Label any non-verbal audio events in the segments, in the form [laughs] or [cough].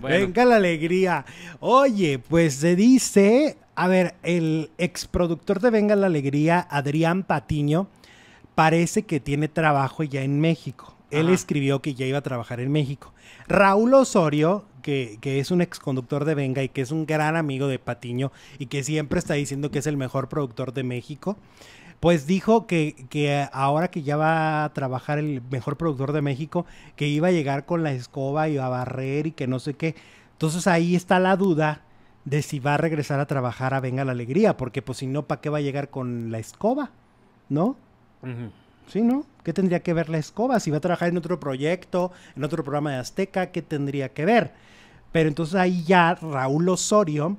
Venga la alegría. Oye, pues se dice, a ver, el exproductor de Venga la Alegría, Adrián Patiño, parece que tiene trabajo ya en México. Él escribió que ya iba a trabajar en México. Raúl Osorio, que, que, es un exconductor de Venga y que es un gran amigo de Patiño y que siempre está diciendo que es el mejor productor de México, pues dijo que, ahora que ya va a trabajar el mejor productor de México, que iba a llegar con la escoba y a barrer y que no sé qué. Entonces ahí está la duda de si va a regresar a trabajar a Venga la Alegría, porque pues si no, ¿para qué va a llegar con la escoba? ¿No? Sí, ¿no? ¿Qué tendría que ver la escoba? Si va a trabajar en otro proyecto, en otro programa de Azteca, ¿qué tendría que ver? Pero entonces ahí ya Raúl Osorio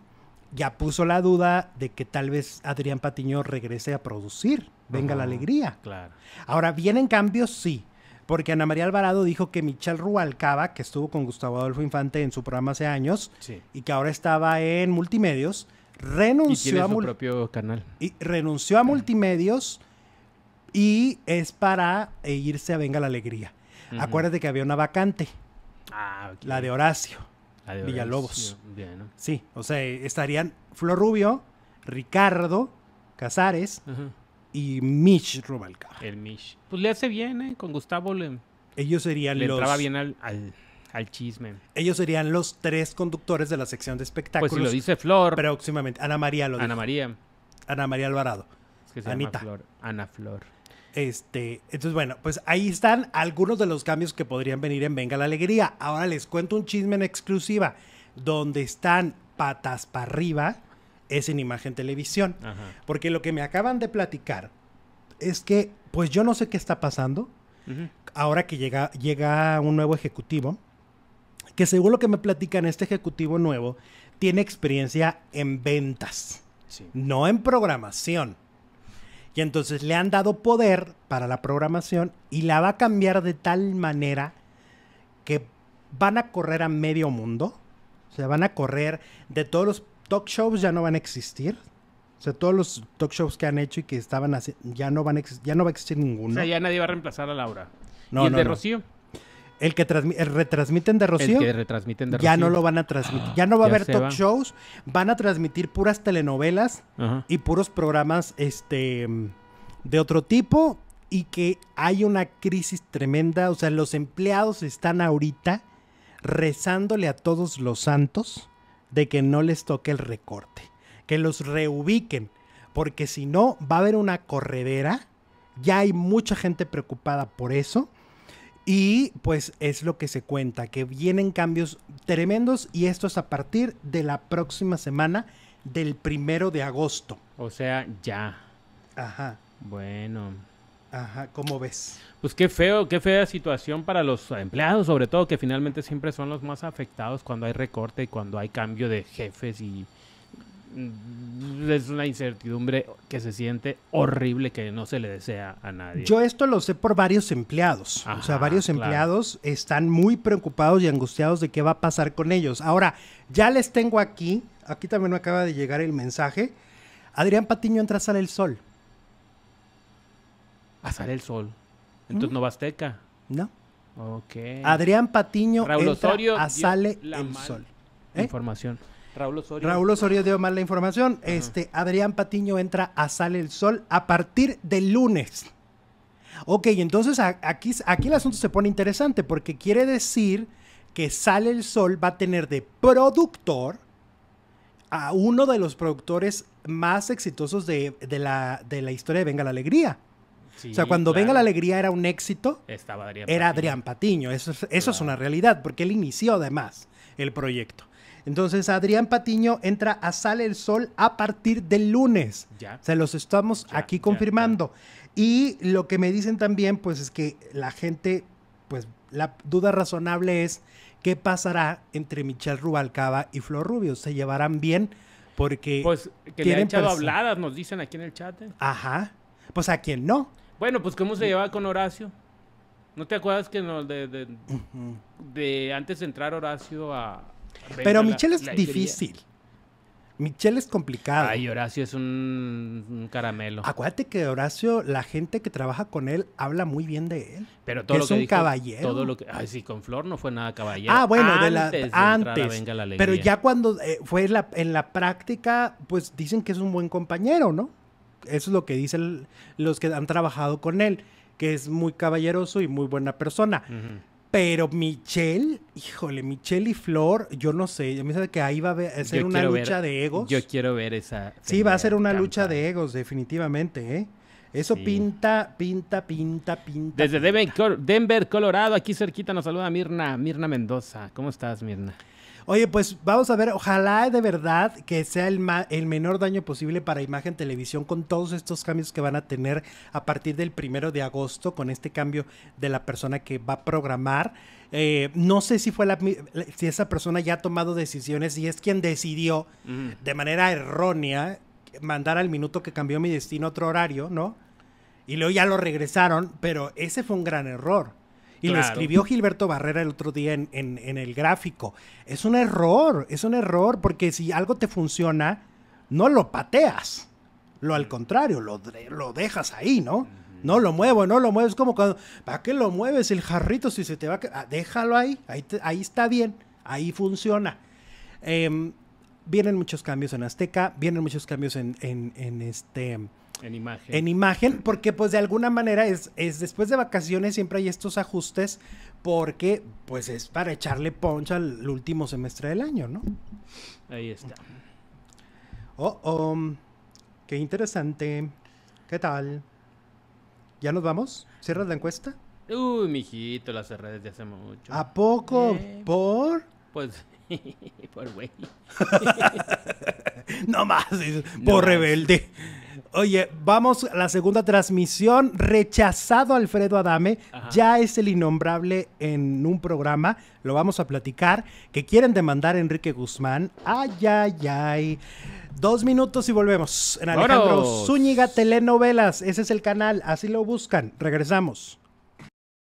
ya puso la duda de que tal vez Adrián Patiño regrese a producir. Venga la alegría. Claro. Ahora, ¿vienen cambios? Sí. Porque Ana María Alvarado dijo que Michelle Rualcaba, que estuvo con Gustavo Adolfo Infante en su programa hace años y que ahora estaba en Multimedios, renunció a propio canal. Y renunció a Multimedios y es para eh, irse a Venga la Alegría. Acuérdate que había una vacante. Ah, la de Horacio. Villalobos. Sí, o sea, estarían Flor Rubio, Ricardo, Casares y Mitch Rubalca El Mitch. Pues le hace bien, ¿eh? Con Gustavo le... Ellos serían le bien al, chisme. Ellos serían los tres conductores de la sección de pues espectáculos. Pues lo dice Flor. Próximamente. Ana María lo Ana María. Ana María Alvarado. Flor. Ana Flor. Este, entonces, bueno, pues ahí están algunos de los cambios que podrían venir en Venga la Alegría. Ahora les cuento un chisme en exclusiva, donde están patas para arriba, es en imagen televisión. Porque lo que me acaban de platicar es que, pues yo no sé qué está pasando. Ahora que llega, llega un nuevo ejecutivo, que según lo que me platican, este ejecutivo nuevo tiene experiencia en ventas, no en programación y entonces le han dado poder para la programación y la va a cambiar de tal manera que van a correr a medio mundo. O sea, van a correr de todos los talk shows ya no van a existir. O sea, todos los talk shows que han hecho y que estaban haciendo, ya no van a ya no va a existir ninguno. O sea, ya nadie va a reemplazar a Laura. No, ¿Y el de Rocío? El que retransmiten de Rocío. El que retransmiten de Rocío. Ya no lo van a transmitir. Ya no va a haber talk shows. Van a transmitir puras telenovelas y puros programas este, de otro tipo. Y que hay una crisis tremenda. O sea, los empleados están ahorita rezándole a todos los santos de que no les toque el recorte. Que los reubiquen. Porque si no, va a haber una corredera. Ya hay mucha gente preocupada por eso y pues es lo que se cuenta, que vienen cambios tremendos y esto es a partir de la próxima semana del primero de agosto. O sea, ya. Ajá. Bueno. Ajá, ¿cómo ves? Pues qué feo, qué fea situación para los empleados, sobre todo que finalmente siempre son los más afectados cuando hay recorte y cuando hay cambio de jefes y Mm, es una incertidumbre que se siente horrible que no se le desea a nadie. Yo esto lo sé por varios empleados. o sea, varios empleados están muy preocupados y angustiados de qué va a pasar con ellos. Ahora, ya les tengo aquí, aquí también me acaba de llegar el mensaje. Adrián Patiño entra a Sale el Sol. A ah, Sale el Sol. Entonces no Basteca. No. Ok. Adrián Patiño a ah, Sale el Sol. ¿Eh? Información. Raúl Osorio. dio mal la información. Este, Adrián Patiño entra a Sale el Sol a partir del lunes. Ok, entonces aquí, el asunto se pone interesante porque quiere decir que Sale el Sol va a tener de productor a uno de los productores más exitosos de, de, la, historia de Venga la Alegría. o sea, cuando Venga la Alegría era un éxito, Estaba Adrián era Adrián Patiño. Eso, es una realidad, porque él inició además el proyecto. Entonces Adrián Patiño entra a Sale el Sol a partir del lunes. Ya. Se los estamos aquí confirmando. y lo que me dicen también, pues es que la gente, pues la duda razonable es qué pasará entre Michelle Rubalcaba y Flor Rubio. ¿Se llevarán bien? Porque... Pues que le han echado habladas, nos dicen aquí en el chat. ¿eh? Ajá. Pues a quién no. Bueno, pues ¿cómo se lleva con Horacio? ¿No te acuerdas que de antes de entrar Horacio a, pero Michelle es difícil. Michelle es complicado. Ay, Horacio es un, caramelo. Acuérdate que Horacio, la gente que trabaja con él habla muy bien de él. Pero todo que es un caballero. Todo lo que, ay, sí, con Flor no fue nada caballero. Ah, bueno, antes. De la, antes pero ya cuando eh, fue la, en la práctica, pues dicen que es un buen compañero, ¿no? Eso es lo que dicen los que han trabajado con él, que es muy caballeroso y muy buena persona. Ajá. Pero Michelle, híjole, Michelle y Flor, yo no sé, a mí que ahí va a ser una lucha de egos. Yo quiero ver esa. Sí, va a ser una lucha de egos, definitivamente, ¿eh? Eso pinta, pinta, pinta, pinta. Desde Denver, Colorado, aquí cerquita nos saluda Mirna, Mirna Mendoza. ¿Cómo estás, Mirna? Oye, pues vamos a ver, ojalá de verdad que sea el, el menor daño posible para Imagen Televisión con todos estos cambios que van a tener a partir del primero de agosto con este cambio de la persona que va a programar. Eh, no sé si fue la, si esa persona ya ha tomado decisiones y es quien decidió mm. de manera errónea mandar al minuto que cambió mi destino otro horario, ¿no? Y luego ya lo regresaron, pero ese fue un gran error. Y lo escribió Gilberto Barrera el otro día en, en, el gráfico. Es un error, es un error, porque si algo te funciona, no lo pateas. Lo al contrario, lo, lo dejas ahí, ¿no? No lo muevo, no lo mueves. Como cuando, ¿para qué lo mueves el jarrito si se te va a... Ah, déjalo ahí, ahí, ahí está bien, ahí funciona. Em, vienen muchos cambios en Azteca, vienen muchos cambios en, en, este... En imagen. En imagen, porque pues de alguna manera es, es después de vacaciones siempre hay estos ajustes porque pues es para echarle poncha al último semestre del año, ¿no? Ahí está. Oh, oh, qué interesante. ¿Qué tal? ¿Ya nos vamos? ¿Cierras la encuesta? Uy, mijito, las redes desde hace mucho. ¿A poco? Eh. ¿Por? Pues [laughs] por güey. [laughs] no más, por rebelde. Oye, vamos a la segunda transmisión. Rechazado Alfredo Adame. Ya es el innombrable en un programa. Lo vamos a platicar. Que quieren demandar a Enrique Guzmán. Ay, ay, ay. Dos minutos y volvemos. En Alejandro Zúñiga Telenovelas. Ese es el canal. Así lo buscan. Regresamos.